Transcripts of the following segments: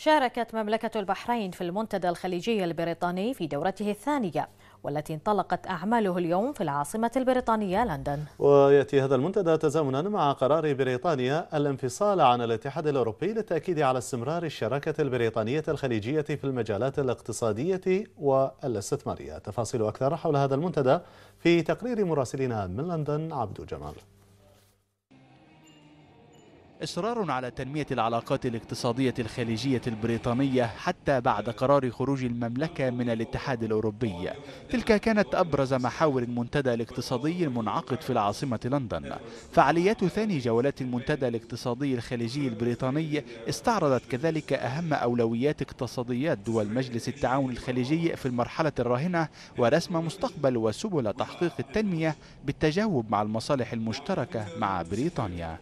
شاركت مملكة البحرين في المنتدى الخليجي البريطاني في دورته الثانية والتي انطلقت أعماله اليوم في العاصمة البريطانية لندن ويأتي هذا المنتدى تزامنا مع قرار بريطانيا الانفصال عن الاتحاد الأوروبي للتأكيد على استمرار الشراكة البريطانية الخليجية في المجالات الاقتصادية والاستثمارية تفاصيل أكثر حول هذا المنتدى في تقرير مراسلنا من لندن عبد جمال إصرار على تنمية العلاقات الاقتصادية الخليجية البريطانية حتى بعد قرار خروج المملكة من الاتحاد الأوروبي تلك كانت أبرز محاور المنتدى الاقتصادي المنعقد في العاصمة لندن فعاليات ثاني جولات المنتدى الاقتصادي الخليجي البريطاني استعرضت كذلك أهم أولويات اقتصاديات دول مجلس التعاون الخليجي في المرحلة الراهنة ورسم مستقبل وسبل تحقيق التنمية بالتجاوب مع المصالح المشتركة مع بريطانيا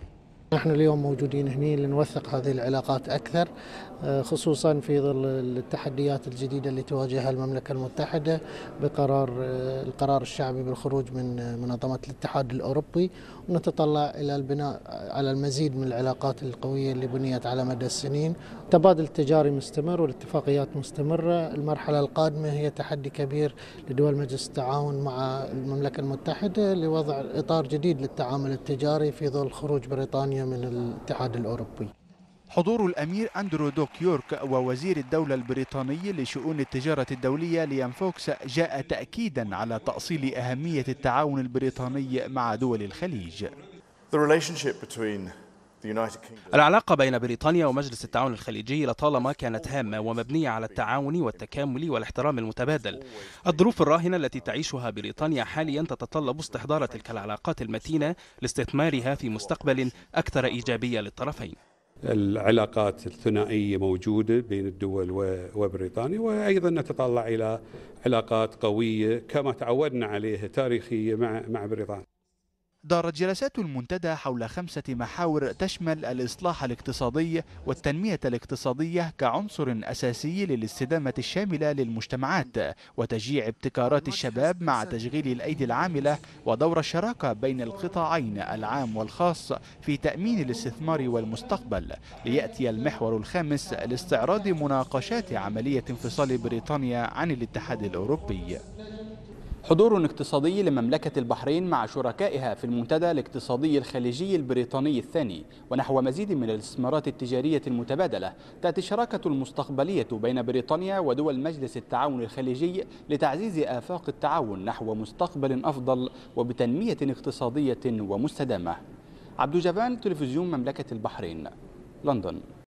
نحن اليوم موجودين هنا لنوثق هذه العلاقات أكثر آه، خصوصا في ظل التحديات الجديدة اللي تواجهها المملكة المتحدة بقرار آه، القرار الشعبي بالخروج من آه، منظمة الاتحاد الأوروبي ونتطلع إلى البناء على المزيد من العلاقات القوية اللي بنيت على مدى السنين التبادل التجاري مستمر والاتفاقيات مستمرة المرحلة القادمة هي تحدي كبير لدول مجلس التعاون مع المملكة المتحدة لوضع إطار جديد للتعامل التجاري في ظل خروج بريطانيا الثانية من الاتحاد الأوروبي حضور الأمير أندرو دوك يورك ووزير الدولة البريطاني لشؤون التجارة الدولية ليام فوكس جاء تأكيدا على تأصيل أهمية التعاون البريطاني مع دول الخليج. The relationship between العلاقة بين بريطانيا ومجلس التعاون الخليجي لطالما كانت هامة ومبنية على التعاون والتكامل والاحترام المتبادل. الظروف الراهنة التي تعيشها بريطانيا حاليا تتطلب استحضار تلك العلاقات المتينة لاستثمارها في مستقبل أكثر إيجابية للطرفين. العلاقات الثنائية موجودة بين الدول وبريطانيا وأيضا نتطلع إلى علاقات قوية كما تعودنا عليها تاريخية مع مع بريطانيا دارت جلسات المنتدى حول خمسة محاور تشمل الإصلاح الاقتصادي والتنمية الاقتصادية كعنصر أساسي للاستدامة الشاملة للمجتمعات وتشجيع ابتكارات الشباب مع تشغيل الأيدي العاملة ودور الشراكة بين القطاعين العام والخاص في تأمين الاستثمار والمستقبل ليأتي المحور الخامس لاستعراض مناقشات عملية انفصال بريطانيا عن الاتحاد الأوروبي حضور اقتصادي لمملكة البحرين مع شركائها في المنتدى الاقتصادي الخليجي البريطاني الثاني ونحو مزيد من الاستثمارات التجارية المتبادلة تأتي الشراكة المستقبلية بين بريطانيا ودول مجلس التعاون الخليجي لتعزيز آفاق التعاون نحو مستقبل أفضل وبتنمية اقتصادية ومستدامة عبد جبان تلفزيون مملكة البحرين لندن